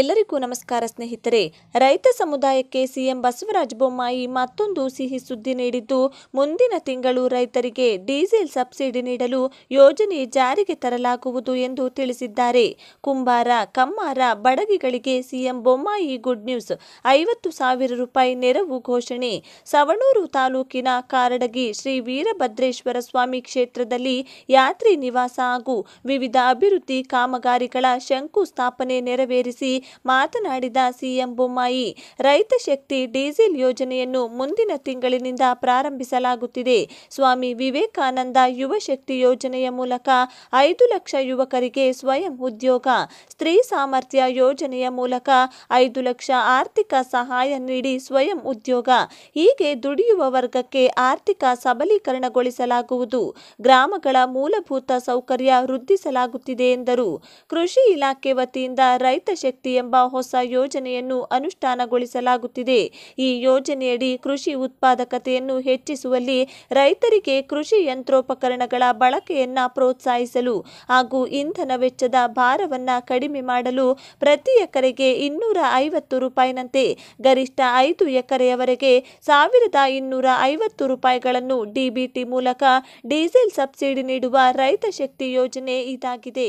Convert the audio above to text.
ಎಲ್ಲರಿಗೂ ನಮಸ್ಕಾರ ಸ್ನೇಹಿತರೆ ರೈತ ಸಮುದಾಯಕ್ಕೆ ಸಿಎಂ ಬಸವರಾಜ ಬೊಮ್ಮಾಯಿ ಮತ್ತೊಂದು ಸಿಹಿ ಸುದ್ದಿ ನೀಡಿದ್ದು ಮುಂದಿನ ತಿಂಗಳು ರೈತರಿಗೆ ಡೀಸೆಲ್ ಸಬ್ಸಿಡಿ ನೀಡಲು ಯೋಜನೆ ಜಾರಿಗೆ ತರಲಾಗುವುದು ಎಂದು ತಿಳಿಸಿದ್ದಾರೆ ಕುಂಬಾರ ಕಮ್ಮಾರ ಬಡಗಿಗಳಿಗೆ ಸಿಎಂ ಬೊಮ್ಮಾಯಿ ಗುಡ್ ನ್ಯೂಸ್ ಐವತ್ತು ಸಾವಿರ ರೂಪಾಯಿ ನೆರವು ಘೋಷಣೆ ಸವಣೂರು ತಾಲೂಕಿನ ಕಾರಡಗಿ ಶ್ರೀ ವೀರಭದ್ರೇಶ್ವರ ಸ್ವಾಮಿ ಕ್ಷೇತ್ರದಲ್ಲಿ ಯಾತ್ರಿ ನಿವಾಸ ಹಾಗೂ ವಿವಿಧ ಅಭಿವೃದ್ಧಿ ಕಾಮಗಾರಿಗಳ ಶಂಕುಸ್ಥಾಪನೆ ನೆರವೇರಿಸಿ ಮಾತನಾಡಿದ ಸಿಎಂ ಬೊಮ್ಮಾಯಿ ರೈತ ಶಕ್ತಿ ಡೀಸೆಲ್ ಯೋಜನೆಯನ್ನು ಮುಂದಿನ ತಿಂಗಳಿನಿಂದ ಪ್ರಾರಂಭಿಸಲಾಗುತ್ತಿದೆ ಸ್ವಾಮಿ ವಿವೇಕಾನಂದ ಯುವ ಶಕ್ತಿ ಯೋಜನೆಯ ಮೂಲಕ ಐದು ಲಕ್ಷ ಯುವಕರಿಗೆ ಸ್ವಯಂ ಉದ್ಯೋಗ ಸ್ತ್ರೀ ಸಾಮರ್ಥ್ಯ ಯೋಜನೆಯ ಮೂಲಕ ಐದು ಲಕ್ಷ ಆರ್ಥಿಕ ಸಹಾಯ ನೀಡಿ ಸ್ವಯಂ ಉದ್ಯೋಗ ಹೀಗೆ ದುಡಿಯುವ ವರ್ಗಕ್ಕೆ ಆರ್ಥಿಕ ಸಬಲೀಕರಣಗೊಳಿಸಲಾಗುವುದು ಗ್ರಾಮಗಳ ಮೂಲಭೂತ ಸೌಕರ್ಯ ವೃದ್ಧಿಸಲಾಗುತ್ತಿದೆ ಎಂದರು ಕೃಷಿ ಇಲಾಖೆ ವತಿಯಿಂದ ರೈತ ಶಕ್ತಿ ಎಂಬ ಹೊಸ ಯೋಜನೆಯನ್ನು ಅನುಷ್ಠಾನಗೊಳಿಸಲಾಗುತ್ತಿದೆ ಈ ಯೋಜನೆಯಡಿ ಕೃಷಿ ಉತ್ಪಾದಕತೆಯನ್ನು ಹೆಚ್ಚಿಸುವಲ್ಲಿ ರೈತರಿಗೆ ಕೃಷಿ ಯಂತ್ರೋಪಕರಣಗಳ ಬಳಕೆಯನ್ನ ಪ್ರೋತ್ಸಾಹಿಸಲು ಹಾಗೂ ಇಂಧನ ವೆಚ್ಚದ ಭಾರವನ್ನು ಕಡಿಮೆ ಮಾಡಲು ಪ್ರತಿ ಎಕರೆಗೆ ಇನ್ನೂರ ಐವತ್ತು ರೂಪಾಯಿನಂತೆ ಗರಿಷ್ಠ ಐದು ಎಕರೆಯವರೆಗೆ ಸಾವಿರದ ಇನ್ನೂರ ಐವತ್ತು ರೂಪಾಯಿಗಳನ್ನು ಡಿಬಿಟಿ ಮೂಲಕ ಡೀಸೆಲ್ ಸಬ್ಸಿಡಿ ನೀಡುವ ರೈತ ಶಕ್ತಿ ಯೋಜನೆ ಇದಾಗಿದೆ